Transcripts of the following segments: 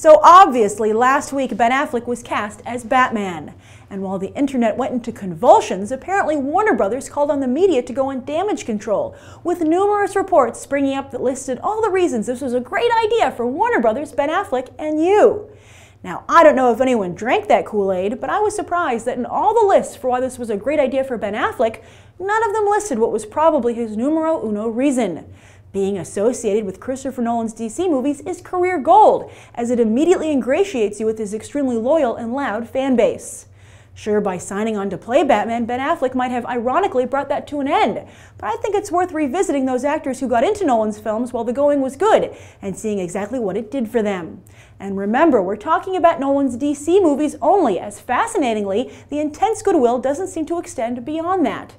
So obviously, last week Ben Affleck was cast as Batman. And while the internet went into convulsions, apparently Warner Brothers called on the media to go on damage control, with numerous reports springing up that listed all the reasons this was a great idea for Warner Brothers, Ben Affleck, and you. Now, I don't know if anyone drank that Kool-Aid, but I was surprised that in all the lists for why this was a great idea for Ben Affleck, none of them listed what was probably his numero uno reason. Being associated with Christopher Nolan's DC movies is career gold, as it immediately ingratiates you with his extremely loyal and loud fan base. Sure, by signing on to play Batman, Ben Affleck might have ironically brought that to an end, but I think it's worth revisiting those actors who got into Nolan's films while the going was good and seeing exactly what it did for them. And remember, we're talking about Nolan's DC movies only, as fascinatingly, the intense goodwill doesn't seem to extend beyond that.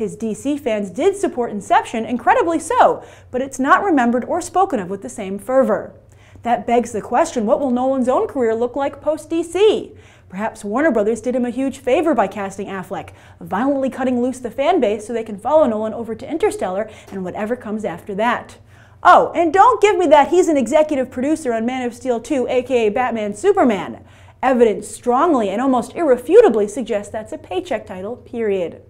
His DC fans did support Inception, incredibly so, but it's not remembered or spoken of with the same fervor. That begs the question, what will Nolan's own career look like post-DC? Perhaps Warner Brothers did him a huge favor by casting Affleck, violently cutting loose the fan base so they can follow Nolan over to Interstellar and whatever comes after that. Oh, and don't give me that he's an executive producer on Man of Steel 2, aka Batman Superman. Evidence strongly and almost irrefutably suggests that's a paycheck title, period.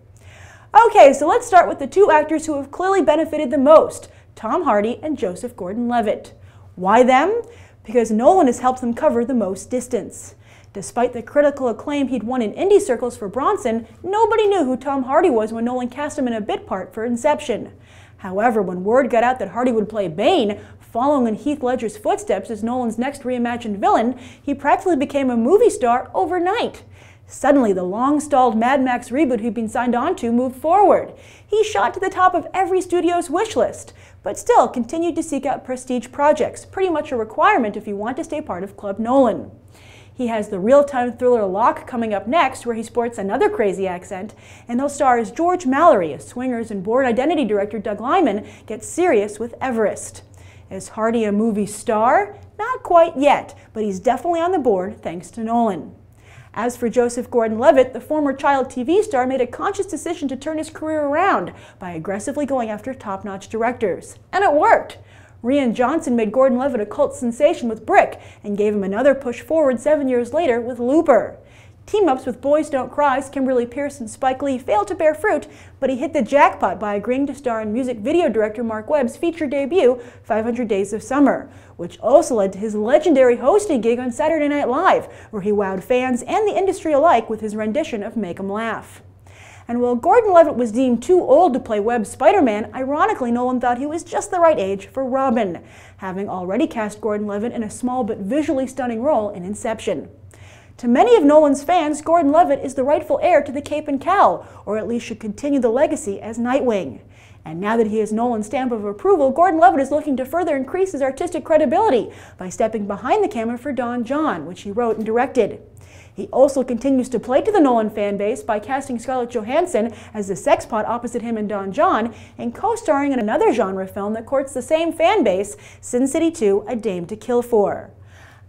Okay, so let's start with the two actors who have clearly benefited the most, Tom Hardy and Joseph Gordon-Levitt. Why them? Because Nolan has helped them cover the most distance. Despite the critical acclaim he'd won in indie circles for Bronson, nobody knew who Tom Hardy was when Nolan cast him in a bit part for Inception. However, when word got out that Hardy would play Bane, following in Heath Ledger's footsteps as Nolan's next reimagined villain, he practically became a movie star overnight. Suddenly, the long stalled Mad Max reboot he'd been signed on to moved forward. He shot to the top of every studio's wish list, but still continued to seek out prestige projects, pretty much a requirement if you want to stay part of Club Nolan. He has the real time thriller Lock coming up next, where he sports another crazy accent, and he'll star as George Mallory as Swingers and Born Identity director Doug Lyman gets serious with Everest. Is Hardy a movie star? Not quite yet, but he's definitely on the board thanks to Nolan. As for Joseph Gordon Levitt, the former child TV star made a conscious decision to turn his career around by aggressively going after top notch directors. And it worked! Rian Johnson made Gordon Levitt a cult sensation with Brick and gave him another push forward seven years later with Looper. Team ups with Boys Don't Cry's Kimberly Pearson Spike Lee failed to bear fruit, but he hit the jackpot by agreeing to star in music video director Mark Webb's feature debut, 500 Days of Summer, which also led to his legendary hosting gig on Saturday Night Live, where he wowed fans and the industry alike with his rendition of Make 'em Laugh. And while Gordon Levitt was deemed too old to play Webb's Spider-Man, ironically Nolan thought he was just the right age for Robin, having already cast Gordon Levitt in a small but visually stunning role in Inception. To many of Nolan's fans, Gordon Levitt is the rightful heir to the Cape and Cowl, or at least should continue the legacy as Nightwing. And now that he has Nolan's stamp of approval, Gordon Levitt is looking to further increase his artistic credibility by stepping behind the camera for Don John, which he wrote and directed. He also continues to play to the Nolan fan base by casting Scarlett Johansson as the sexpot opposite him in Don John and co-starring in another genre film that courts the same fan base, Sin City 2, A Dame to Kill For.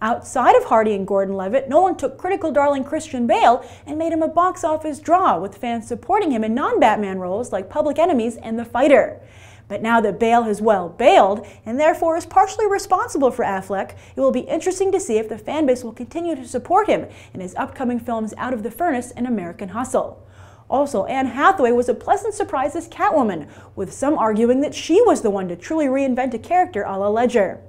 Outside of Hardy and Gordon Levitt, Nolan took critical darling Christian Bale and made him a box office draw, with fans supporting him in non Batman roles like Public Enemies and The Fighter. But now that Bale has well bailed, and therefore is partially responsible for Affleck, it will be interesting to see if the fanbase will continue to support him in his upcoming films Out of the Furnace and American Hustle. Also, Anne Hathaway was a pleasant surprise as Catwoman, with some arguing that she was the one to truly reinvent a character a la Ledger.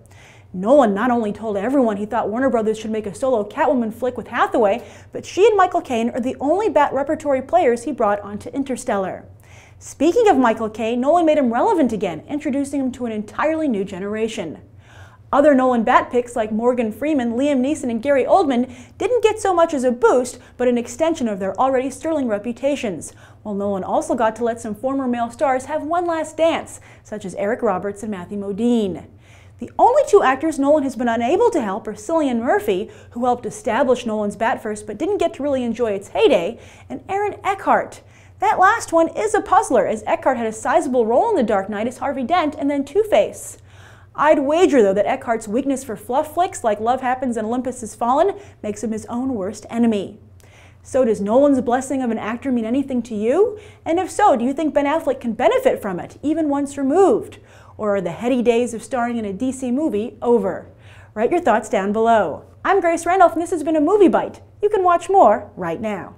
Nolan not only told everyone he thought Warner Brothers should make a solo Catwoman flick with Hathaway, but she and Michael Caine are the only Bat repertory players he brought onto Interstellar. Speaking of Michael Caine, Nolan made him relevant again, introducing him to an entirely new generation. Other Nolan Bat picks like Morgan Freeman, Liam Neeson, and Gary Oldman didn't get so much as a boost, but an extension of their already sterling reputations, while Nolan also got to let some former male stars have one last dance, such as Eric Roberts and Matthew Modine. The only two actors Nolan has been unable to help are Cillian Murphy, who helped establish Nolan's first but didn't get to really enjoy its heyday, and Aaron Eckhart. That last one is a puzzler, as Eckhart had a sizable role in The Dark Knight as Harvey Dent and then Two-Face. I'd wager, though, that Eckhart's weakness for fluff flicks like Love Happens and Olympus Has Fallen makes him his own worst enemy. So does Nolan's blessing of an actor mean anything to you? And if so, do you think Ben Affleck can benefit from it, even once removed? Or are the heady days of starring in a DC movie over? Write your thoughts down below. I'm Grace Randolph and this has been a Movie Bite. You can watch more right now.